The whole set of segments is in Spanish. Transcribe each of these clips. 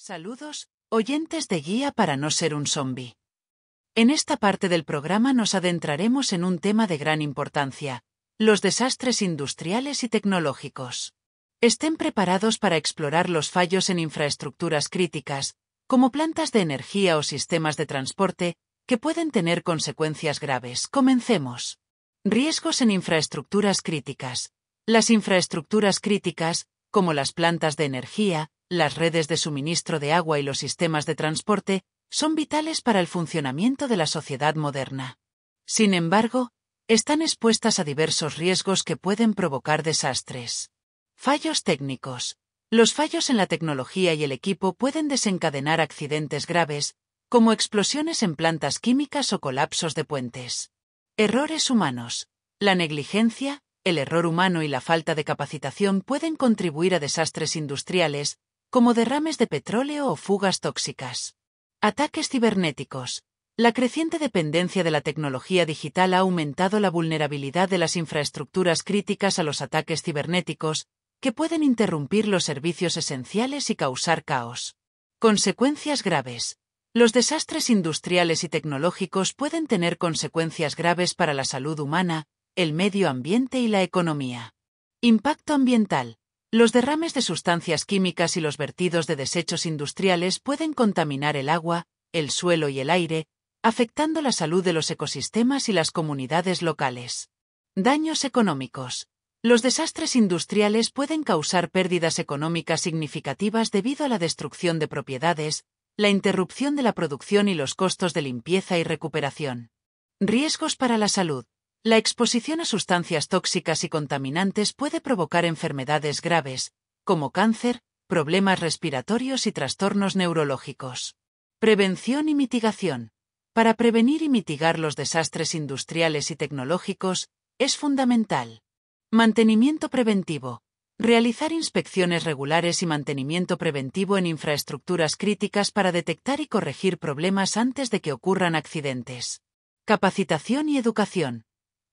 Saludos, oyentes de Guía para no ser un zombie. En esta parte del programa nos adentraremos en un tema de gran importancia, los desastres industriales y tecnológicos. Estén preparados para explorar los fallos en infraestructuras críticas, como plantas de energía o sistemas de transporte, que pueden tener consecuencias graves. Comencemos. Riesgos en infraestructuras críticas. Las infraestructuras críticas, como las plantas de energía, las redes de suministro de agua y los sistemas de transporte son vitales para el funcionamiento de la sociedad moderna. Sin embargo, están expuestas a diversos riesgos que pueden provocar desastres. Fallos técnicos. Los fallos en la tecnología y el equipo pueden desencadenar accidentes graves, como explosiones en plantas químicas o colapsos de puentes. Errores humanos. La negligencia, el error humano y la falta de capacitación pueden contribuir a desastres industriales, como derrames de petróleo o fugas tóxicas. Ataques cibernéticos. La creciente dependencia de la tecnología digital ha aumentado la vulnerabilidad de las infraestructuras críticas a los ataques cibernéticos, que pueden interrumpir los servicios esenciales y causar caos. Consecuencias graves. Los desastres industriales y tecnológicos pueden tener consecuencias graves para la salud humana, el medio ambiente y la economía. Impacto ambiental. Los derrames de sustancias químicas y los vertidos de desechos industriales pueden contaminar el agua, el suelo y el aire, afectando la salud de los ecosistemas y las comunidades locales. Daños económicos. Los desastres industriales pueden causar pérdidas económicas significativas debido a la destrucción de propiedades, la interrupción de la producción y los costos de limpieza y recuperación. Riesgos para la salud. La exposición a sustancias tóxicas y contaminantes puede provocar enfermedades graves, como cáncer, problemas respiratorios y trastornos neurológicos. Prevención y mitigación. Para prevenir y mitigar los desastres industriales y tecnológicos, es fundamental. Mantenimiento preventivo. Realizar inspecciones regulares y mantenimiento preventivo en infraestructuras críticas para detectar y corregir problemas antes de que ocurran accidentes. Capacitación y educación.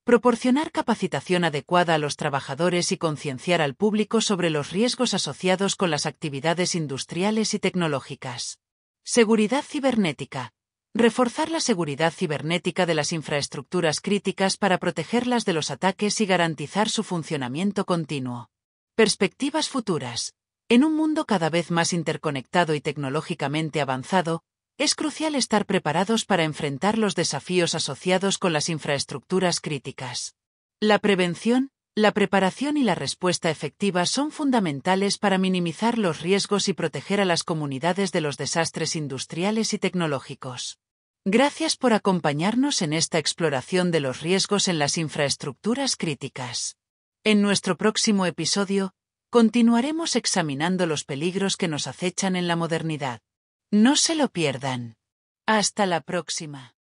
Proporcionar capacitación adecuada a los trabajadores y concienciar al público sobre los riesgos asociados con las actividades industriales y tecnológicas. Seguridad cibernética. Reforzar la seguridad cibernética de las infraestructuras críticas para protegerlas de los ataques y garantizar su funcionamiento continuo. Perspectivas futuras. En un mundo cada vez más interconectado y tecnológicamente avanzado, es crucial estar preparados para enfrentar los desafíos asociados con las infraestructuras críticas. La prevención, la preparación y la respuesta efectiva son fundamentales para minimizar los riesgos y proteger a las comunidades de los desastres industriales y tecnológicos. Gracias por acompañarnos en esta exploración de los riesgos en las infraestructuras críticas. En nuestro próximo episodio, continuaremos examinando los peligros que nos acechan en la modernidad. No se lo pierdan. Hasta la próxima.